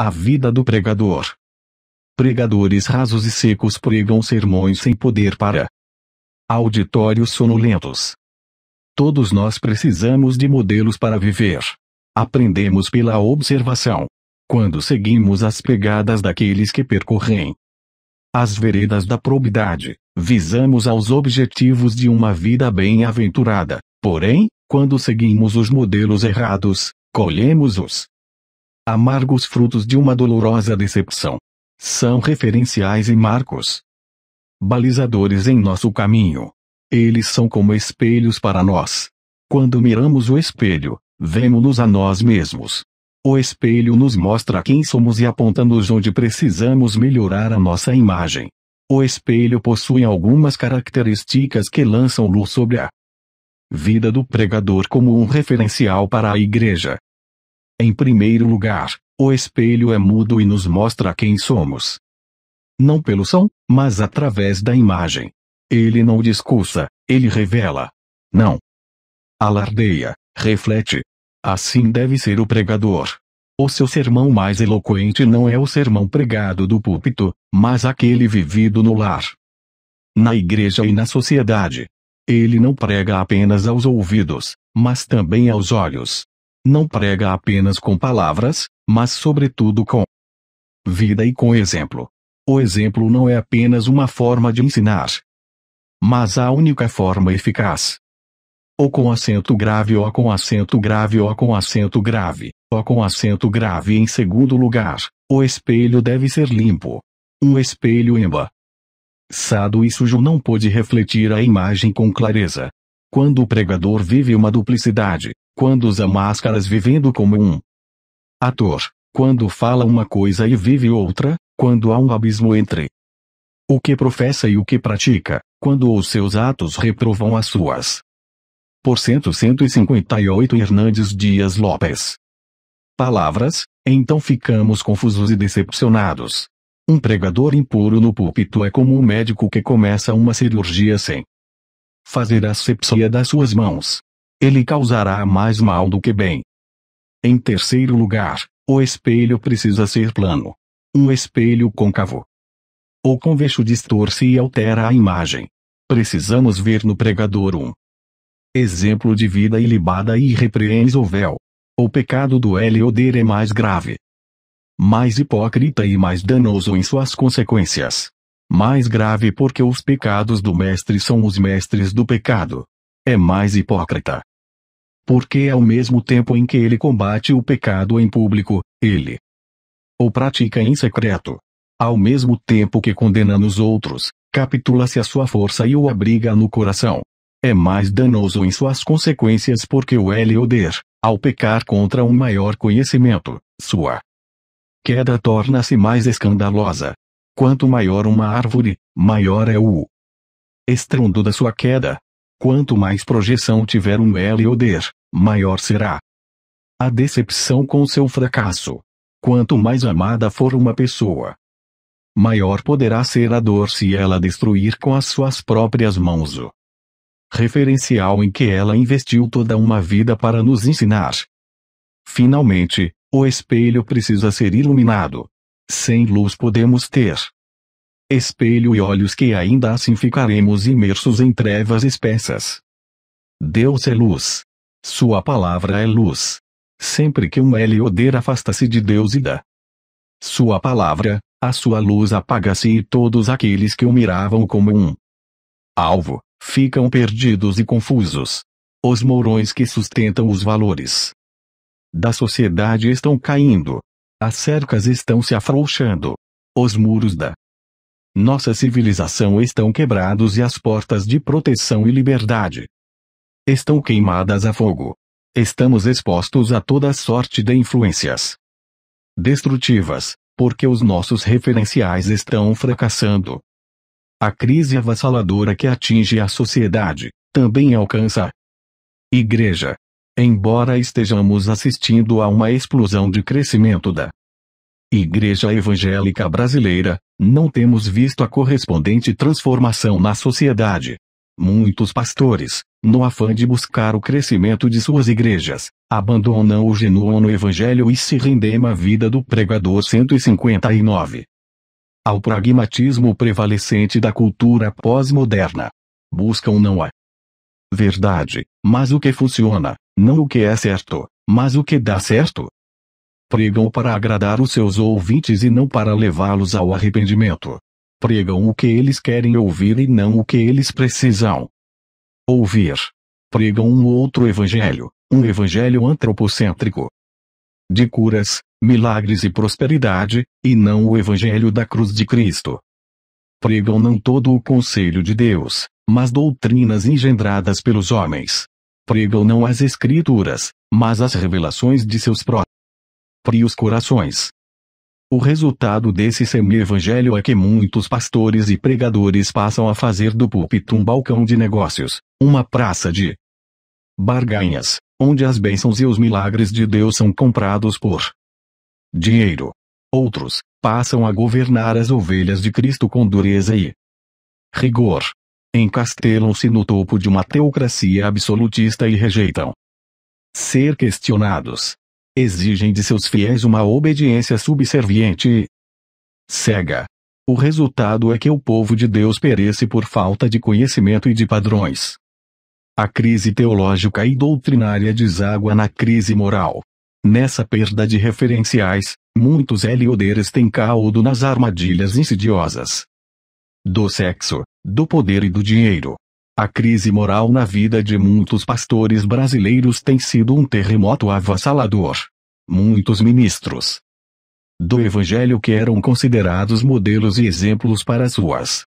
A vida do pregador. Pregadores rasos e secos pregam sermões sem poder para auditórios sonolentos. Todos nós precisamos de modelos para viver. Aprendemos pela observação. Quando seguimos as pegadas daqueles que percorrem as veredas da probidade, visamos aos objetivos de uma vida bem-aventurada. Porém, quando seguimos os modelos errados, colhemos os amargos frutos de uma dolorosa decepção. São referenciais e marcos balizadores em nosso caminho. Eles são como espelhos para nós. Quando miramos o espelho, vemos-nos a nós mesmos. O espelho nos mostra quem somos e aponta-nos onde precisamos melhorar a nossa imagem. O espelho possui algumas características que lançam luz sobre a vida do pregador como um referencial para a igreja. Em primeiro lugar, o espelho é mudo e nos mostra quem somos. Não pelo som, mas através da imagem. Ele não discursa, ele revela. Não. Alardeia, reflete. Assim deve ser o pregador. O seu sermão mais eloquente não é o sermão pregado do púlpito, mas aquele vivido no lar. Na igreja e na sociedade. Ele não prega apenas aos ouvidos, mas também aos olhos não prega apenas com palavras, mas sobretudo com vida e com exemplo. O exemplo não é apenas uma forma de ensinar, mas a única forma eficaz. Ou com acento grave ou com acento grave ou com acento grave, ou com acento grave em segundo lugar, o espelho deve ser limpo. Um espelho emba. Sado e sujo não pode refletir a imagem com clareza. Quando o pregador vive uma duplicidade, quando usa máscaras vivendo como um ator, quando fala uma coisa e vive outra, quando há um abismo entre o que professa e o que pratica, quando os seus atos reprovam as suas. Por cento 158 Hernandes Dias Lopes. Palavras, então ficamos confusos e decepcionados. Um pregador impuro no púlpito é como um médico que começa uma cirurgia sem fazer asepsia das suas mãos. Ele causará mais mal do que bem. Em terceiro lugar, o espelho precisa ser plano. Um espelho côncavo ou convexo distorce e altera a imagem. Precisamos ver no pregador um exemplo de vida ilibada e irrepreensível. O pecado do Helioder é mais grave, mais hipócrita e mais danoso em suas consequências. Mais grave porque os pecados do mestre são os mestres do pecado. É mais hipócrita, porque ao mesmo tempo em que ele combate o pecado em público, ele o pratica em secreto. Ao mesmo tempo que condena nos outros, capitula-se a sua força e o abriga no coração. É mais danoso em suas consequências porque o elio oder, ao pecar contra um maior conhecimento, sua queda torna-se mais escandalosa. Quanto maior uma árvore, maior é o estrondo da sua queda. Quanto mais projeção tiver um elio oder, maior será a decepção com seu fracasso. Quanto mais amada for uma pessoa, maior poderá ser a dor se ela destruir com as suas próprias mãos o referencial em que ela investiu toda uma vida para nos ensinar. Finalmente, o espelho precisa ser iluminado. Sem luz podemos ter espelho e olhos que ainda assim ficaremos imersos em trevas espessas. Deus é luz. Sua palavra é luz. Sempre que um Helioder afasta-se de Deus e da sua palavra, a sua luz apaga-se e todos aqueles que o miravam como um alvo, ficam perdidos e confusos. Os mourões que sustentam os valores da sociedade estão caindo. As cercas estão se afrouxando. Os muros da nossa civilização estão quebrados e as portas de proteção e liberdade estão queimadas a fogo. Estamos expostos a toda sorte de influências destrutivas, porque os nossos referenciais estão fracassando. A crise avassaladora que atinge a sociedade também alcança a Igreja. Embora estejamos assistindo a uma explosão de crescimento da Igreja Evangélica Brasileira, não temos visto a correspondente transformação na sociedade. Muitos pastores, no afã de buscar o crescimento de suas igrejas, abandonam o genuão no Evangelho e se rendem à vida do pregador 159. Ao pragmatismo prevalecente da cultura pós-moderna. Buscam não a verdade, mas o que funciona, não o que é certo, mas o que dá certo. Pregam para agradar os seus ouvintes e não para levá-los ao arrependimento. Pregam o que eles querem ouvir e não o que eles precisam Ouvir. Pregam um outro evangelho, um evangelho antropocêntrico. De curas, milagres e prosperidade, e não o evangelho da cruz de Cristo. Pregam não todo o conselho de Deus, mas doutrinas engendradas pelos homens. Pregam não as escrituras, mas as revelações de seus próprios corações. O resultado desse semi-evangelho é que muitos pastores e pregadores passam a fazer do púlpito um balcão de negócios, uma praça de barganhas, onde as bênçãos e os milagres de Deus são comprados por dinheiro. Outros passam a governar as ovelhas de Cristo com dureza e rigor. Encastelam-se no topo de uma teocracia absolutista e rejeitam ser questionados, exigem de seus fiéis uma obediência subserviente e cega. O resultado é que o povo de Deus perece por falta de conhecimento e de padrões. A crise teológica e doutrinária deságua na crise moral. Nessa perda de referenciais, muitos helioderes têm caído nas armadilhas insidiosas do sexo, do poder e do dinheiro. A crise moral na vida de muitos pastores brasileiros tem sido um terremoto avassalador. Muitos ministros do Evangelho que eram considerados modelos e exemplos para suas